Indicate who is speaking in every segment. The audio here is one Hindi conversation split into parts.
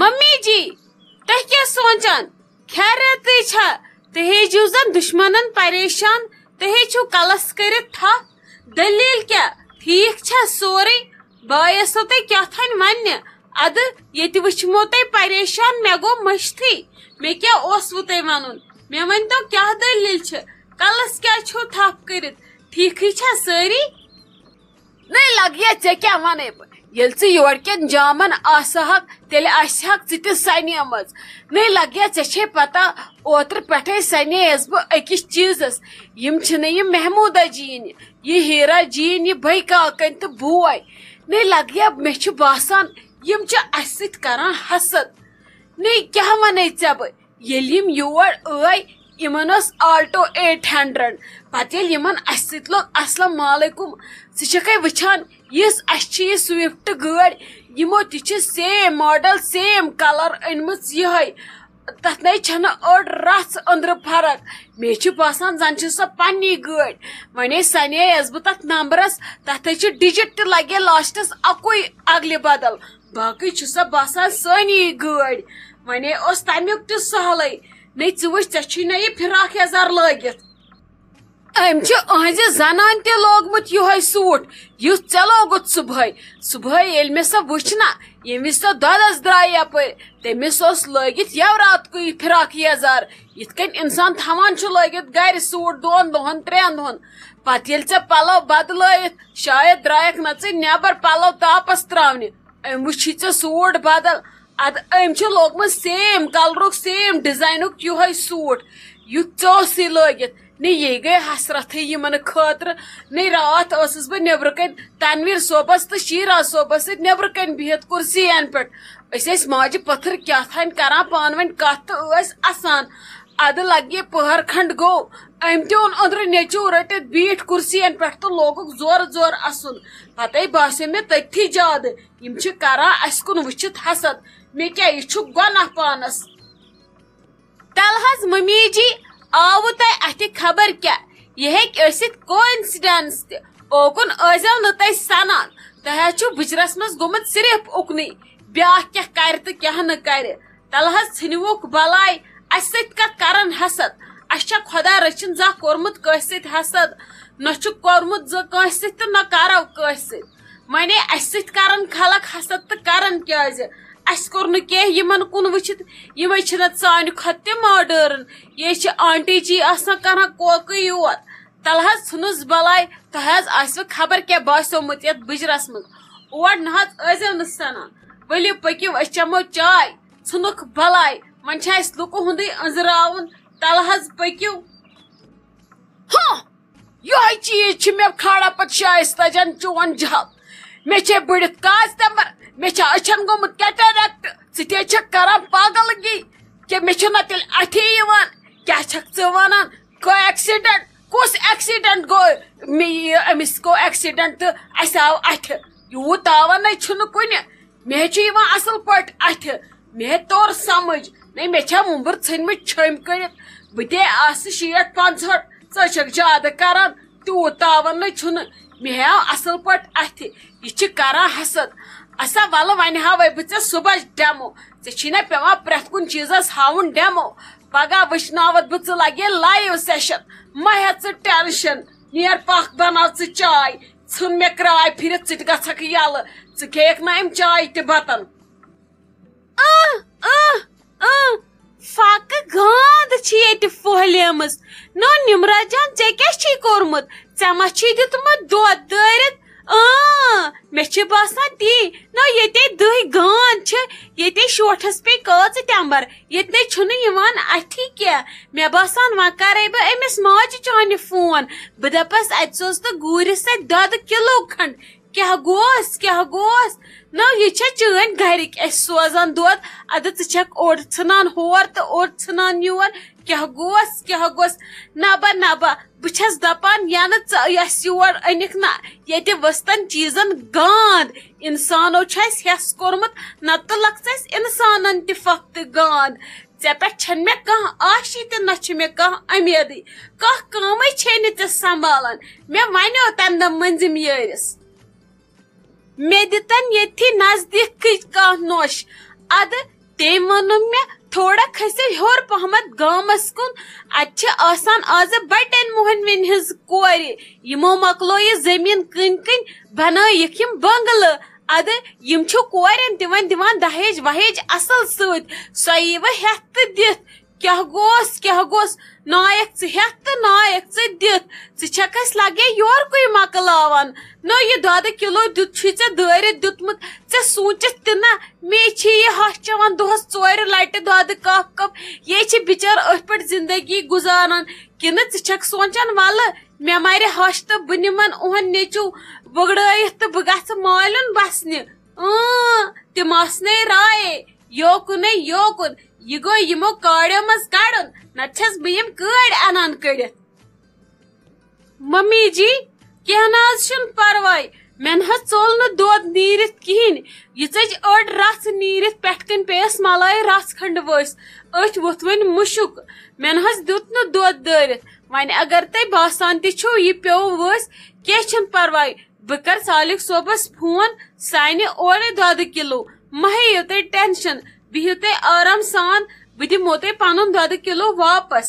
Speaker 1: मम्मी जी तह क्या सोचान खैरत तह जन दुश्मन परेशान तहे छु कलस कर दलील क्या ठीक छा सोरे बायसो ते क्या थन मन अद येति वछमो ते परेशान मे गो मश्ती मे क्या ओसु ते वनुन मे मन तो क्या दलील छ कलस क्या छु थाप करित ठीक ही छा सारी नै लगे चे क्या वन ये योर कन जामन आसहक तेल आसहक च सनेम नै लगे ऐसे पता ओतर पे सनेस बह अकिस चीजस यम महमूदा जीन यह हीरा जीन यह बे काकन तो बोय नै लगे मे बासान यम अस करान हसद नै क्या वन ऐ बह योर आई यमन आल्टो एट हंड्रेड पे यमन अत लोग असलम वालेकुम सक वछान इस अच्छी स्विफ्ट गाड़ मॉडल सेम कलर अनम ये तथ नई अड़ रस अंदर फरक मे बसान जन सो पन्नी गाड़ वन सनेस बह तथ नंबरस तथ डिजिट त लगे लास्टस अकु अगल बदल बाकी सो बसान सानी गाड़ वन तमिक सहल نے ژٕ وٕچھ ژےٚ چھُے نہ یہِ فِراک یَزار لٲگِتھ أمۍ چھِ أہنٛزِ زَنان تہِ لوگمُت یِہوے سوٗٹ یُس ژےٚ لوگُت صُبحٲے صُبحٲے ییٚلہِ مےٚ سۄ وٕچھ نا ییٚمہِ وِزِ سۄ دۄدَس درٛایہِ یَپٲرۍ تٔمِس اوس لٲگِتھ یَوراتکُے فِراک یَزار یِتھ کٔنۍ اِنسان تھاوان چھُ لٲگِتھ گَرِ سوٗٹ دۄن دۄہَن ترٛٮ۪ن دۄہَن پَتہٕ ییٚلہِ ژےٚ پَلو بَدلٲیِتھ شاید درٛایَکھ نہ ژٕ نٮ۪بر پَلو تاپَس ترٛاونہِ أمۍ وٕچھی ژےٚ سوٗٹ بَدل अम लोगम सेम कलर सेम डिजाइन यह सूट यु चौसी लगित नई ये गई हसरत इन खतर ने रात बह नबर तनवीर सोबस तो शीरा सोबस सत नबर बिहत कुर्सियन पे माज पथर क्या थान कर पान वन कत असान अद लगे पहर खंड गो अम तोन अंदर नेचो रटित बीठ कुर्सियन पे तो लोग जोर जोर असन पत बस मे तथी ज्यादा यम करान अस कुन हसत मे क्या ये छु गुनाह पानस तल हज जी आवो तय खबर क्या यह हेक ऐसित कोइंसिडेंस ते ओकुन ऐजव न सनान तह छु बिचरस मस सिर्फ ओकनी ब्या क्या कर त क्या न कर तल हज बलाय अस सत करन हसत अच्छा खुदा रचिन जा कोरमुत कस हसद न छु कोरमुत ज कस सत न खलक हसद तो करन क्या अस कोर कुन वचित यम सान खत ते मॉडर्न ये आंटी जी आना कोक योत तल ह्नस बलाय तब खबर क्या बासोमुत ये बजरस मज ओर नजो न सनान वलिव पकव चमो चाय झुन बलाय वन लुको हूंद अंजरा तल पकव यह चीज मे खड़ा पत शायस्तजन चोन जहल मे बड़ित काज मे अचन गोमुत कैटेरेक्ट ऐ पागल पागलगी कि मे तेल अथि क्या वनान गो एक्सीडेंट कुस एक्सीडेंट गो अमिस गो एक्सीडेंट तो अस आव अथ यूत तावन कुन मे असल पे अथ मे तोर समझ नहीं मे मुंबर ्म छम कर बे शेठ पंजह ऐक जाद कर तूत तावन मे आव असल पे अथ यह कर हसद असा वल वन हवे बह सुबह डेमो ऐसी ना पेवा प्रथ कुन चीजस हाउन डेमो पगा वचनावत बह लगे लाइव सेशन मा हे ऐ टेंशन नियर पख बनाव चाय सन मे क्राय फिर ऐ गक यल ऐ खेक ना अम चाय बतन फाकह गांद ये नो निमराजान ऐ क्या कोर्मुत ऐ मा दुत दरित مےٚ چھِ باسان تی نہ ییٚتے دٔہۍ گان چھِ ییٚتے شوٹھس پے کٲژٕ ٹٮ۪مبر ییٚتنے چھُنہٕ یِوان اَتھی کینٛہہ مےٚ باسان وۄنۍ کَرَے بہٕ أمِس ماجہِ چانہِ فون بہٕ دَپَس اَتہِ سوز تہٕ گوٗرِس اَتھِ دۄدٕ کِلوٗ کھنٛڈ کیٛاہ گوس کیٛاہ گوس نہ یہِ چھےٚ چٲنۍ گَرِکۍ اَسہِ سوزان دۄد اَدٕ ژٕ چھَکھ اوٚڑ ژھٕنان ہور تہٕ اوٚڑ ژھٕنان یور کیٛاہ گوس کیٛاہ گوس نَبا نَبا بہٕ چھَس دَپان یا نہٕ ژٕ یَس یور أنِکھ نہ ییٚتہِ ؤژھتَن چیٖزَن گانٛد اِنسانو چھُ اَسہِ ہٮ۪س کوٚرمُت نَتہٕ لَکھ ژٕ اَسہِ اِنسانَن تہِ فَختہٕ گانٛد ژےٚ پٮ۪ٹھ چھَنہٕ مےٚ کانٛہہ آشی تہِ نہ چھِ مےٚ کانٛہہ امیدٕے کانٛہہ کٲمٕے چھے نہٕ ژےٚ سنٛبھالان مےٚ وَنیو تَمہِ دۄہ مٔنزِم یٲرِس मे दिन ये नजदीक कह नोश अद तेम वोनम मे थोड़ा खसे हर पहमत गामस कुन असान आज बटन मोहनविन हज मकलो ये जमीन कन कन बन बंगल अद यम छु कोरन दिवान दहेज वहेज असल सत सो यी वह हेथ क्या गोस क्या गोस नायक च हे तो नायक च दित झकस लगे योर कुई मकलावन न ये दाद किलो दुत छी चे दर दुतमुत चे सोचित तिना मे ये हश चवान दोस चोर लटे दाद कप कप ये बिचार अथ पे जिंदगी गुजारान कि न झक वल मे मर हश तो बह निमन ओहन नेचू बगड़ायत तो बह ग मालन बसन तिम राय योकुन योकुन यह गो यमो काड़ो मज काड़न नछस बिम कड़ अनान कड़ित मम्मी जी कह न पर्वाय मेन हा चोल न दूध नीरत कहें यह चज अड़ रस नीरत पे कन पेस मलाई रस खंड वस अच वोथ वन मुशुक मेन हा दूत न दूध दरित वन अगर ते बासान तु यह पो वस कह पर्वाय बह कर सालिक सोबस फोन सानि ओर दूध किलो मह ते टेंशन बिहते आराम सान बदमो ते पन दद किलो वापस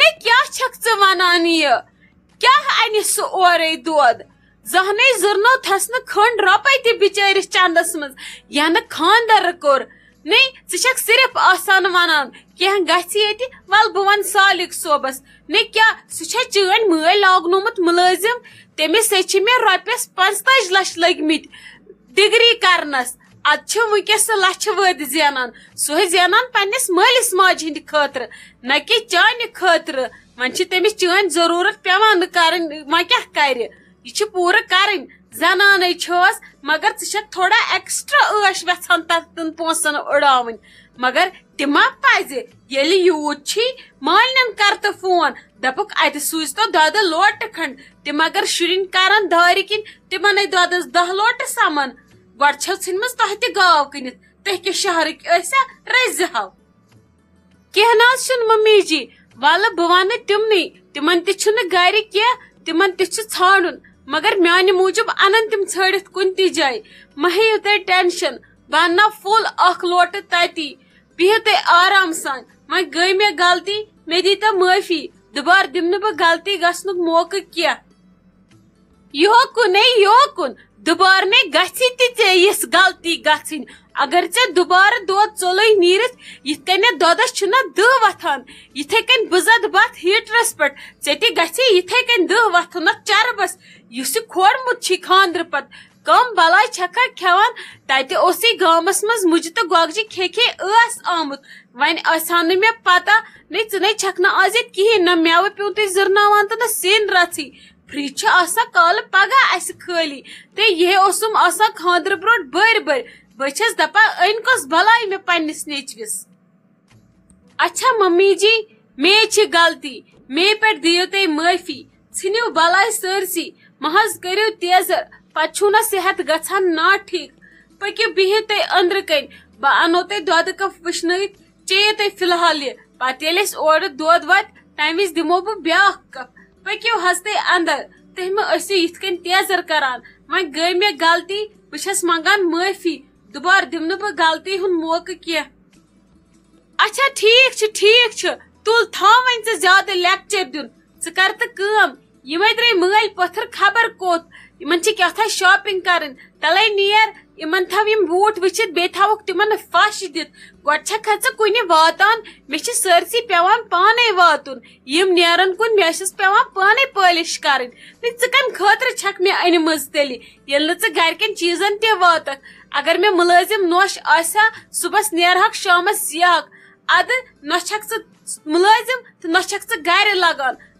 Speaker 1: ने क्या छक वनान ये क्या अन सह ओर दूध زہن زرنو تھس نہ کھنڈ رۄپے تہِ بِچٲرِس چندس منٛز یا نہٕ خاندر کوٚر نٔے ژٕ چھکھ صرف آسان وَنان کینٛہہ گژھِ ییٚتہِ وَلہٕ بہٕ وَنہٕ سالِق صٲبَس نٔے کیٛاہ سُہ چھےٚ چٲنۍ مٲلۍ لاگنومُت مُلٲزِم تٔمِس سۭتۍ چھِ مےٚ رۄپیَس پانٛژتٲجۍ لَچھ لٔگمٕتۍ ڈِگری کَرنَس अद वस लچھ वद ज़ान सह ज़ान पस मलिस माज हंद खतर न कि चान खतर वन तमिस चान जरूरत पेवान कर व क्या कर यह पूरे कर जनान मगर ऐसे थोड़ा एक्स्ट्रा ऐश वसान तन पोसन उड़ाव मगर तिमा पज ये यूत मालन कर तो फोन दपुक अत सूज तो दद लोट खंड तिम अगर शुन कर दार किन तिमन दोदस दह लोट समन गोन गाव कहर रज कह मम्मी जी वल बह वन तमन तम गर कम तान मगर मान मूजूब अन तम झड़ कुन तय मह तुम टेंशन बह अन फुल अोट तति बिह त आराम सान वे गई मे गलती मे दी तम माफी दुबार दिम गलती गौक कह योकुने योकुन दुबार में गसी ती ते इस गलती गसिन अगर चे दुबार दूध चोलोय नीरत यथ कने दोदस छुना द वथान यथे कन बुजद बात हीटरस पट चे ति गसी यथे कन द वथन चरबस युसी खोर छी खांद्र पत कम बलाय छका खेवान तते ओसी गामस मज मुज तो गोगजी खेखे अस आमुत वन आसान मे पता नै चने छकना आज किहि न म्याव पिउ ते जरनावान त सेन राथी फ्रिज कल पगह खाली तो यह खानदर ब्रो बर बर बस दपा अन कस बल मे पनस नचविस अच्छा मम्मी जी मे गलती मे पे दियो ते माफी झनो बल सरसी महज करो तेजर पुन सेहत ग ना ठीक पक बिह ते अंदर कन बह अनो कप वन चेय ते फिलहाल ये पे ओर दौद वत तमि दमो बह ब्या कप پٔکِو حظ تُہۍ اندر تُہۍ مہٕ ٲسِو یِتھ کٔنۍ تیزر کران وۄنۍ گٔے مےٚ غلطی بہٕ چھَس منٛگان معٲفی دُبارٕ دِمہٕ نہٕ بہٕ غلطی ہُنٛد موقعہٕ کینٛہہ اچھا ٹھیٖک چھُ ٹھیٖک چھُ تُل تھاو وۄنۍ ژٕ زیادٕ لیکچر دیُن ژٕ کر تہٕ کٲم ये द्रे मल पत्थर खबर कोत इन क्या शॉपिंग कर तले नियर इन थव यम बूट वचित बे थवक तिम फश दित गोट खा कुन वातान मे सरसी पेवान पाने वातुन यम नेरन कुन मे पेवान पाने पॉलिश कर कम खतर छक मे अनम तेल ये नरकन चीजन ते वात अगर मे मुलाजिम नोश आ सुबह नेरहक शाम सियाह अद नोक मुलाजिम तो नोक गर लगान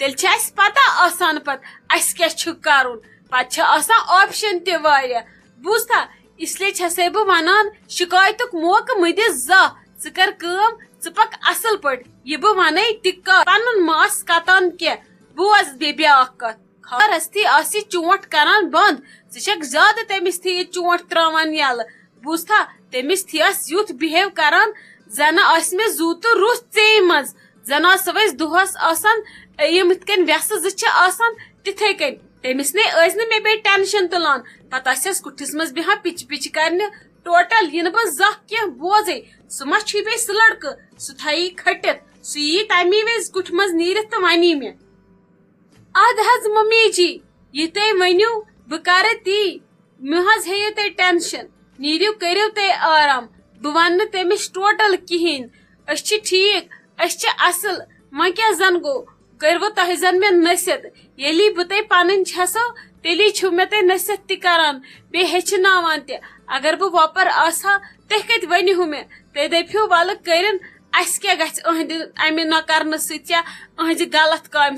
Speaker 1: तेल छ अस पता आसान पत अस क्या छु करुन पत छ आसान ऑप्शन ते वारिया बुझता इसलिए छसे बु वनान शिकायतुक मौक मदि ज ज कर काम ज पक असल पट ये बु वने तिक पनन मास कतन के बोज बेबी अक खर अस्ति आसी चोट करान बंद सिशक ज्यादा तेमिस थी चोट त्रावन यल बुझता तेमिस थी अस यूथ बिहेव करान जन आस में जूत रुस चेमज जन आस वस یِم یِتھ کٔنۍ ویسہٕ زٕ چھِ آسان تِتھٕے کٔنۍ تٔمِس نے ٲسۍ نہٕ مےٚ بیٚیہِ ٹینشن تُلان پَتہٕ آسہِ ہس کُٹھِس منٛز بیٚہوان پِچہِ پِچہِ کرنہِ ٹوٹل یہِ نہٕ بہٕ زانٛہہ کینٛہہ بوزے سُہ ما چھُے بیٚیہِ سُہ لڑکہٕ سُہ تھایی کھٔٹِتھ سُہ یی تَمی وِزِ کُٹھِ منٛز نیٖرِتھ تہٕ وَنی مےٚ اَدٕ حظ ممی جی یہِ تُہۍ ؤنِو بہٕ کرٕ تی مےٚ حظ ہیٚیِو تُہۍ ٹینشن نیٖرِو کٔرِو تُہۍ آرام بہٕ وَنہٕ نہٕ تٔمِس ٹوٹل کِہینۍ أسۍ چھِ ٹھیٖک أسۍ چھِ اَصٕل وۄنۍ کیاہ زَن گوٚو करो तुम मे नसत ये बह ते पन छसो छु मे ते नसत त करान बे हेचनावान ते अगर बह वपर आसा ते कत वनिहु मे ते दपियो वल करन अस क्या अमे न कर या अहज गलत काम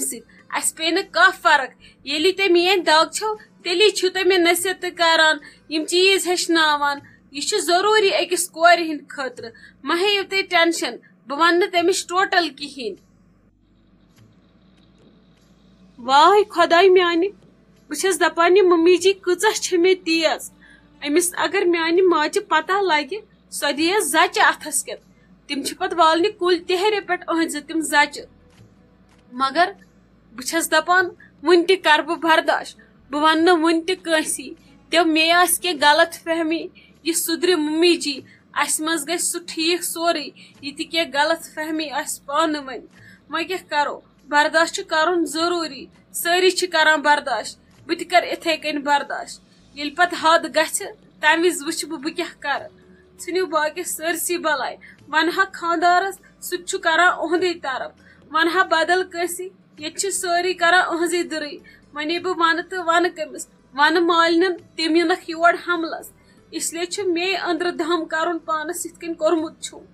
Speaker 1: अस पे कह ये ते मे दग छो छु ते मे नसत त चीज हेचनावान यह जरूरी अकस कोर हिंद खतर मह ते टेंशन बह वन तमिश टोटल कहें واے خۄداے میانہِ بہٕ چھَس دَپان یہِ ممی جی کۭژاہ چھِ مےٚ تیز أمِس اگر میانہِ ماجہِ پتہ لَگہِ سۄ دِیَس زَچہِ اَتھَس کٮ۪تھ تِم چھِ پَتہٕ والنہِ کُلۍ تہرے پٮ۪ٹھ أہنٛزِ تِم زَچہِ مگر بہٕ چھَس دَپان وٕنہِ تہِ کَرٕ بہٕ برداش بہٕ وَنہٕ نہٕ وٕنہِ تہِ کٲنٛسی تِم مےٚ آسہِ کینٛہہ غلط فہمی یہِ سُدرِ ممی جی اَسہِ منٛز گژھِ سُہ ٹھیٖک سورُے یہِ تہِ کینٛہہ غلط فہمی آسہِ پانہٕ ؤنۍ وۄنۍ کیٛاہ کَرو برداشت کرن ضروری سری کران برداشت بت کر اتھے کن برداشت یل پت حد گھ تم وز وچھ بہ بہ کیا کر ژھنو باقی سرسی بلائی ونہا خاندارس سہ کران اہندے طرف ونہا بدل کسی یہ ساری کران اہذی دری ونے بہ ون تو ون کمس ون مالن تم ینکھ یور حملس اس لیے مے اندر دم کر پانس یت کن کورمت چھُم